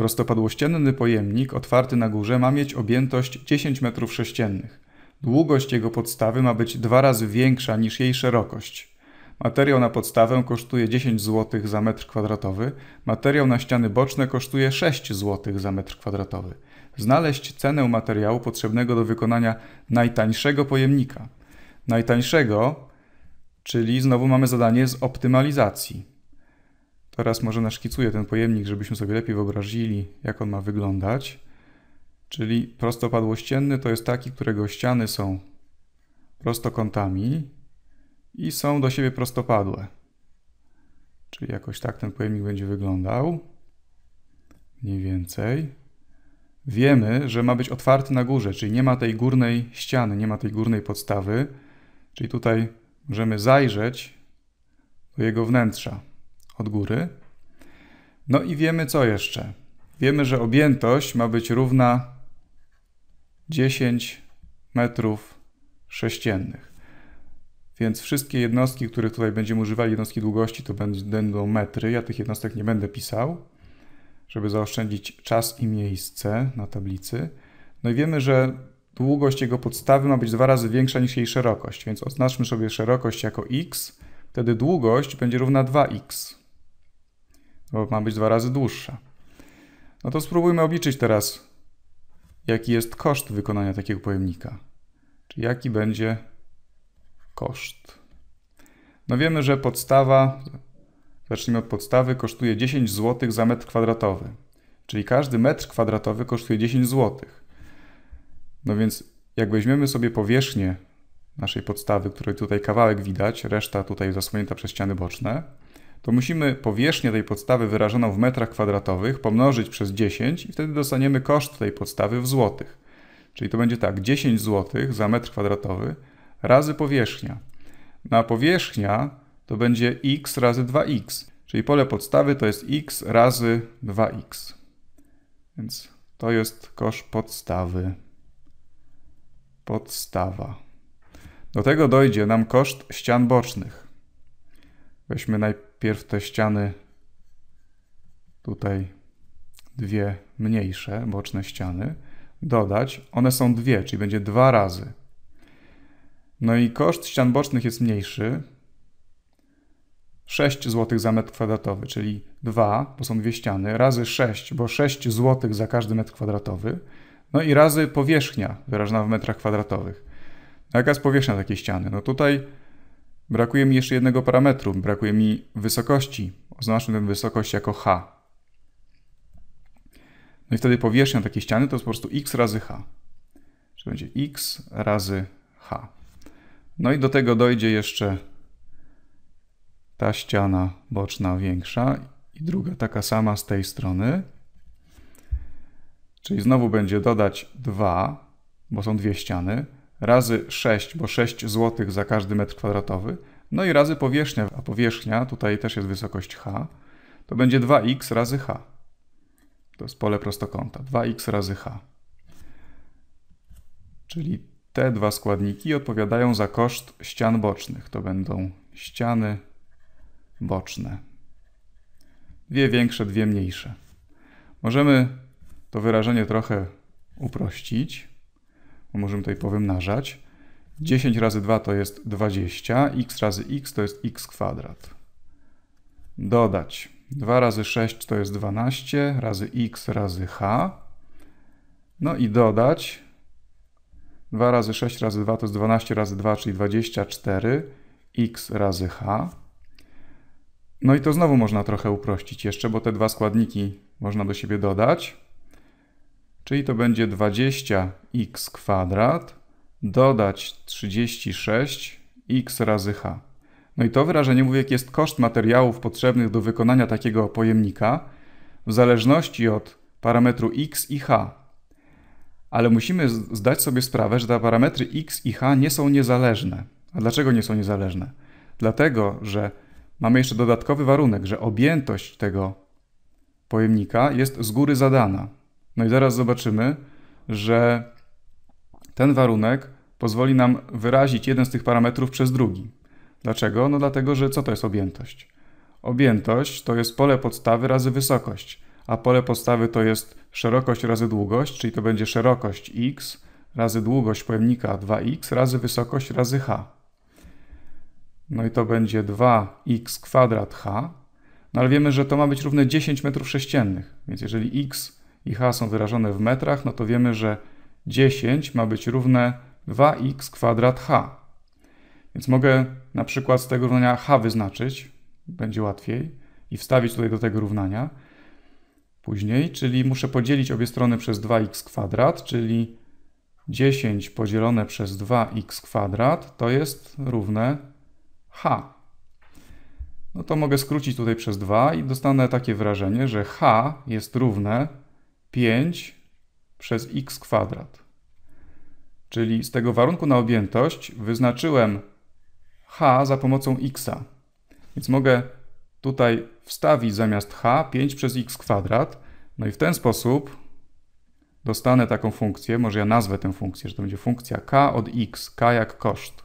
Prostopadłościenny pojemnik otwarty na górze ma mieć objętość 10 m3. Długość jego podstawy ma być dwa razy większa niż jej szerokość. Materiał na podstawę kosztuje 10 zł za metr kwadratowy, materiał na ściany boczne kosztuje 6 zł za metr kwadratowy. Znaleźć cenę materiału potrzebnego do wykonania najtańszego pojemnika. Najtańszego, czyli znowu mamy zadanie z optymalizacji. Teraz może naszkicuję ten pojemnik, żebyśmy sobie lepiej wyobrazili, jak on ma wyglądać. Czyli prostopadłościenny to jest taki, którego ściany są prostokątami i są do siebie prostopadłe. Czyli jakoś tak ten pojemnik będzie wyglądał. Mniej więcej. Wiemy, że ma być otwarty na górze, czyli nie ma tej górnej ściany, nie ma tej górnej podstawy. Czyli tutaj możemy zajrzeć do jego wnętrza od góry. No i wiemy co jeszcze. Wiemy, że objętość ma być równa 10 metrów sześciennych. Więc wszystkie jednostki, których tutaj będziemy używali, jednostki długości, to będą metry. Ja tych jednostek nie będę pisał, żeby zaoszczędzić czas i miejsce na tablicy. No i wiemy, że długość jego podstawy ma być dwa razy większa niż jej szerokość, więc oznaczmy sobie szerokość jako x, wtedy długość będzie równa 2x bo ma być dwa razy dłuższa. No to spróbujmy obliczyć teraz, jaki jest koszt wykonania takiego pojemnika. Czy jaki będzie koszt? No wiemy, że podstawa, zacznijmy od podstawy, kosztuje 10 zł za metr kwadratowy. Czyli każdy metr kwadratowy kosztuje 10 zł. No więc jak weźmiemy sobie powierzchnię naszej podstawy, której tutaj kawałek widać, reszta tutaj zasłonięta przez ściany boczne, to musimy powierzchnię tej podstawy wyrażoną w metrach kwadratowych pomnożyć przez 10 i wtedy dostaniemy koszt tej podstawy w złotych. Czyli to będzie tak, 10 zł za metr kwadratowy razy powierzchnia. Na powierzchnia to będzie x razy 2x, czyli pole podstawy to jest x razy 2x. Więc to jest koszt podstawy. Podstawa. Do tego dojdzie nam koszt ścian bocznych. Weźmy najpierw pierw te ściany tutaj dwie mniejsze boczne ściany dodać. One są dwie, czyli będzie dwa razy. No i koszt ścian bocznych jest mniejszy. 6 zł za metr kwadratowy, czyli 2, bo są dwie ściany, razy 6, bo 6 zł za każdy metr kwadratowy, no i razy powierzchnia wyrażona w metrach kwadratowych. No jaka jest powierzchnia takiej ściany? No tutaj Brakuje mi jeszcze jednego parametru, brakuje mi wysokości. Oznaczmy tę wysokość jako h. No i wtedy powierzchnia takiej ściany to jest po prostu x razy h. Czyli będzie x razy h. No i do tego dojdzie jeszcze ta ściana boczna większa i druga taka sama z tej strony. Czyli znowu będzie dodać 2, bo są dwie ściany razy 6, bo 6 zł za każdy metr kwadratowy, no i razy powierzchnia, a powierzchnia tutaj też jest wysokość h, to będzie 2x razy h. To jest pole prostokąta, 2x razy h. Czyli te dwa składniki odpowiadają za koszt ścian bocznych. To będą ściany boczne. Dwie większe, dwie mniejsze. Możemy to wyrażenie trochę uprościć możemy tutaj powymnażać. 10 razy 2 to jest 20, x razy x to jest x kwadrat. Dodać 2 razy 6 to jest 12, razy x razy h. No i dodać 2 razy 6 razy 2 to jest 12 razy 2, czyli 24 x razy h. No i to znowu można trochę uprościć jeszcze, bo te dwa składniki można do siebie dodać czyli to będzie 20x kwadrat dodać 36x razy h. No i to wyrażenie mówi, jaki jest koszt materiałów potrzebnych do wykonania takiego pojemnika w zależności od parametru x i h. Ale musimy zdać sobie sprawę, że te parametry x i h nie są niezależne. A dlaczego nie są niezależne? Dlatego, że mamy jeszcze dodatkowy warunek, że objętość tego pojemnika jest z góry zadana. No i zaraz zobaczymy, że ten warunek pozwoli nam wyrazić jeden z tych parametrów przez drugi. Dlaczego? No dlatego, że co to jest objętość? Objętość to jest pole podstawy razy wysokość, a pole podstawy to jest szerokość razy długość, czyli to będzie szerokość x razy długość pojemnika 2x razy wysokość razy h. No i to będzie 2x kwadrat h, no ale wiemy, że to ma być równe 10 metrów sześciennych, więc jeżeli x i h są wyrażone w metrach, no to wiemy, że 10 ma być równe 2x kwadrat h. Więc mogę na przykład z tego równania h wyznaczyć, będzie łatwiej, i wstawić tutaj do tego równania później, czyli muszę podzielić obie strony przez 2x kwadrat, czyli 10 podzielone przez 2x kwadrat to jest równe h. No to mogę skrócić tutaj przez 2 i dostanę takie wrażenie, że h jest równe 5 przez x kwadrat. Czyli z tego warunku na objętość wyznaczyłem h za pomocą x'a. Więc mogę tutaj wstawić zamiast h 5 przez x kwadrat. No i w ten sposób dostanę taką funkcję, może ja nazwę tę funkcję, że to będzie funkcja k od x, k jak koszt.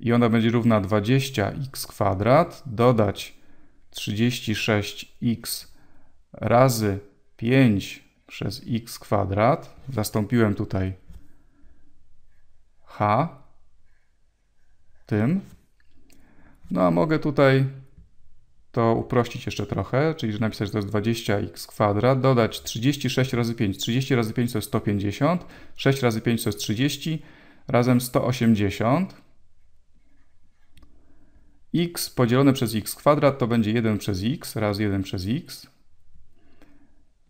I ona będzie równa 20x kwadrat dodać 36x razy 5 przez x kwadrat. Zastąpiłem tutaj h tym. No a mogę tutaj to uprościć jeszcze trochę, czyli że napisać, że to jest 20x kwadrat, dodać 36 razy 5. 30 razy 5 to jest 150, 6 razy 5 to jest 30, razem 180. x podzielone przez x kwadrat to będzie 1 przez x, raz 1 przez x.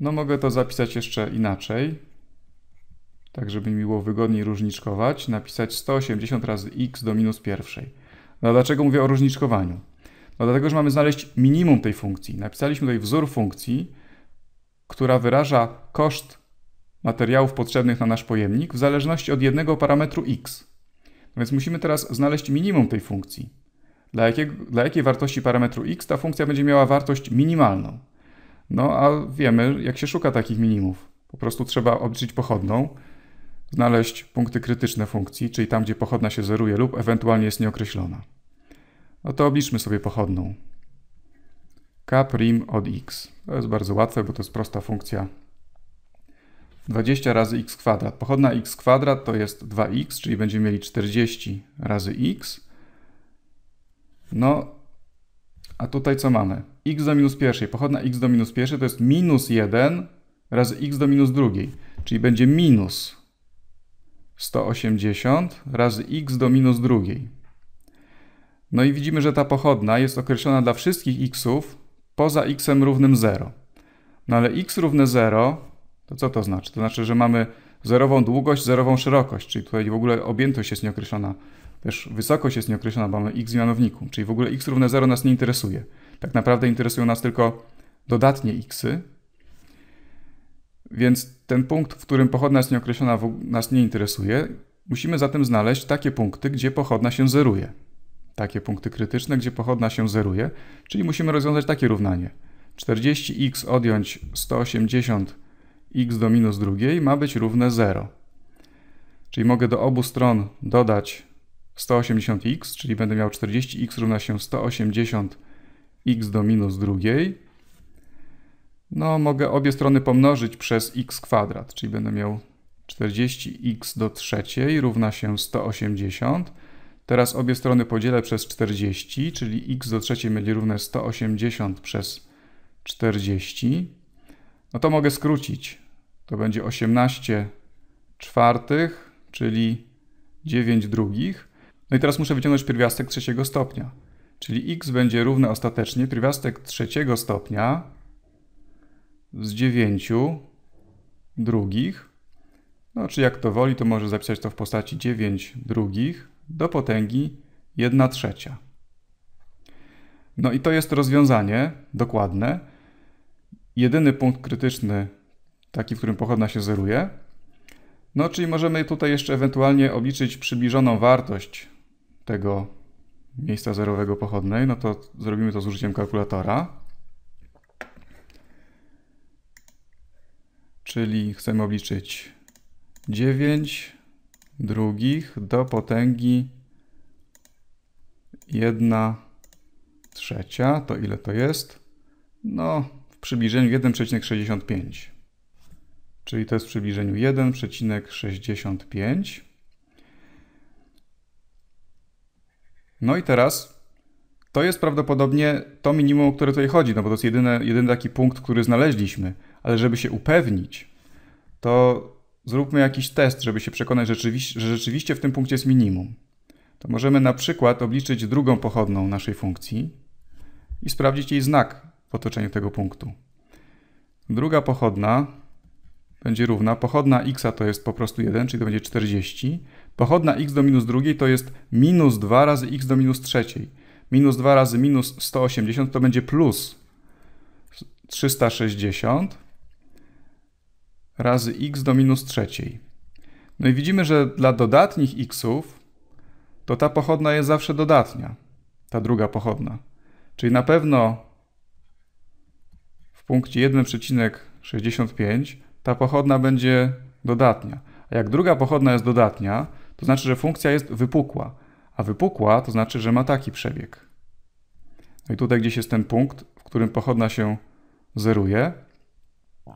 No mogę to zapisać jeszcze inaczej, tak żeby mi było wygodniej różniczkować, napisać 180 razy x do minus pierwszej. No dlaczego mówię o różniczkowaniu? No dlatego, że mamy znaleźć minimum tej funkcji. Napisaliśmy tutaj wzór funkcji, która wyraża koszt materiałów potrzebnych na nasz pojemnik w zależności od jednego parametru x. No więc musimy teraz znaleźć minimum tej funkcji. Dla, jakiego, dla jakiej wartości parametru x ta funkcja będzie miała wartość minimalną. No a wiemy, jak się szuka takich minimów. Po prostu trzeba obliczyć pochodną, znaleźć punkty krytyczne funkcji, czyli tam, gdzie pochodna się zeruje lub ewentualnie jest nieokreślona. No to obliczmy sobie pochodną. K prim od x. To jest bardzo łatwe, bo to jest prosta funkcja. 20 razy x kwadrat. Pochodna x kwadrat to jest 2x, czyli będziemy mieli 40 razy x. No a tutaj co mamy? x do minus pierwszej, pochodna x do minus pierwszej to jest minus 1 razy x do minus drugiej, czyli będzie minus 180 razy x do minus drugiej. No i widzimy, że ta pochodna jest określona dla wszystkich xów poza xem równym 0. No ale x równe 0, to co to znaczy? To znaczy, że mamy zerową długość, zerową szerokość, czyli tutaj w ogóle objętość jest nieokreślona też wysokość jest nieokreślona, bo mamy x w mianowniku, czyli w ogóle x równe 0 nas nie interesuje. Tak naprawdę interesują nas tylko dodatnie xy. Więc ten punkt, w którym pochodna jest nieokreślona, nas nie interesuje. Musimy zatem znaleźć takie punkty, gdzie pochodna się zeruje. Takie punkty krytyczne, gdzie pochodna się zeruje, czyli musimy rozwiązać takie równanie. 40x odjąć 180x do minus drugiej ma być równe 0. Czyli mogę do obu stron dodać 180x, czyli będę miał 40x równa się 180x do minus drugiej. No, mogę obie strony pomnożyć przez x kwadrat, czyli będę miał 40x do trzeciej równa się 180. Teraz obie strony podzielę przez 40, czyli x do trzeciej będzie równe 180 przez 40. No to mogę skrócić. To będzie 18 czwartych, czyli 9 drugich. No i teraz muszę wyciągnąć pierwiastek trzeciego stopnia. Czyli x będzie równy ostatecznie pierwiastek trzeciego stopnia z 9 drugich. No czy jak to woli, to może zapisać to w postaci 9 drugich do potęgi 1 trzecia. No i to jest rozwiązanie dokładne. Jedyny punkt krytyczny, taki w którym pochodna się zeruje. No czyli możemy tutaj jeszcze ewentualnie obliczyć przybliżoną wartość tego miejsca zerowego pochodnej, no to zrobimy to z użyciem kalkulatora. Czyli chcemy obliczyć 9 drugich do potęgi 1 trzecia. To ile to jest? No, w przybliżeniu 1,65. Czyli to jest w przybliżeniu 1,65. No i teraz to jest prawdopodobnie to minimum, o które tutaj chodzi, no bo to jest jedyny, jedyny taki punkt, który znaleźliśmy. Ale żeby się upewnić, to zróbmy jakiś test, żeby się przekonać, że rzeczywiście, że rzeczywiście w tym punkcie jest minimum. To możemy na przykład obliczyć drugą pochodną naszej funkcji i sprawdzić jej znak w otoczeniu tego punktu. Druga pochodna będzie równa. Pochodna x to jest po prostu 1, czyli to będzie 40, Pochodna x do minus drugiej to jest minus 2 razy x do minus trzeciej. Minus 2 razy minus 180 to będzie plus 360 razy x do minus trzeciej. No i widzimy, że dla dodatnich xów to ta pochodna jest zawsze dodatnia. Ta druga pochodna. Czyli na pewno w punkcie 1,65 ta pochodna będzie dodatnia. A jak druga pochodna jest dodatnia, to znaczy, że funkcja jest wypukła, a wypukła to znaczy, że ma taki przebieg. No i tutaj gdzieś jest ten punkt, w którym pochodna się zeruje,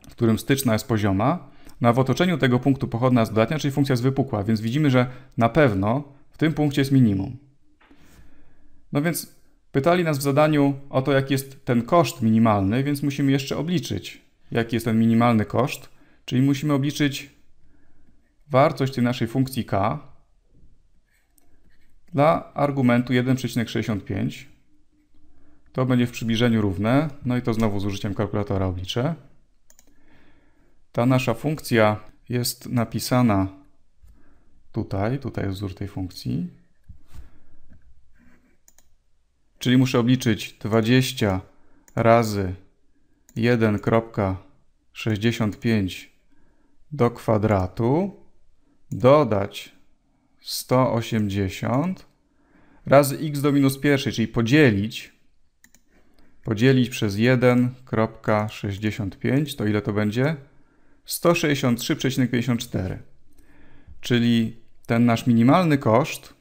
w którym styczna jest pozioma. No w otoczeniu tego punktu pochodna jest dodatnia, czyli funkcja jest wypukła, więc widzimy, że na pewno w tym punkcie jest minimum. No więc pytali nas w zadaniu o to, jaki jest ten koszt minimalny, więc musimy jeszcze obliczyć, jaki jest ten minimalny koszt, czyli musimy obliczyć wartość tej naszej funkcji k, dla argumentu 1,65 to będzie w przybliżeniu równe, no i to znowu z użyciem kalkulatora obliczę. Ta nasza funkcja jest napisana tutaj, tutaj jest wzór tej funkcji. Czyli muszę obliczyć 20 razy 1,65 do kwadratu, dodać 180 razy x do minus pierwszej, czyli podzielić, podzielić przez 1,65, to ile to będzie? 163,54. Czyli ten nasz minimalny koszt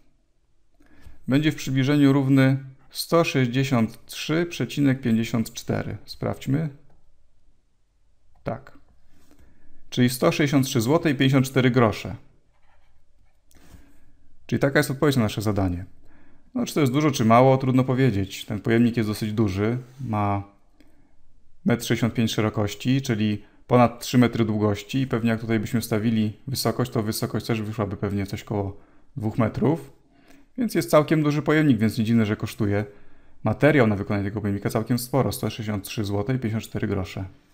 będzie w przybliżeniu równy 163,54. Sprawdźmy. Tak. Czyli 163 zł i 54 grosze. Czyli taka jest odpowiedź na nasze zadanie. No, czy to jest dużo, czy mało, trudno powiedzieć. Ten pojemnik jest dosyć duży, ma 1,65 m szerokości, czyli ponad 3 metry długości i pewnie jak tutaj byśmy stawili wysokość, to wysokość też wyszłaby pewnie coś koło 2 metrów. Więc jest całkiem duży pojemnik, więc nie dziwne, że kosztuje materiał na wykonanie tego pojemnika całkiem sporo, 163 zł 54 grosze.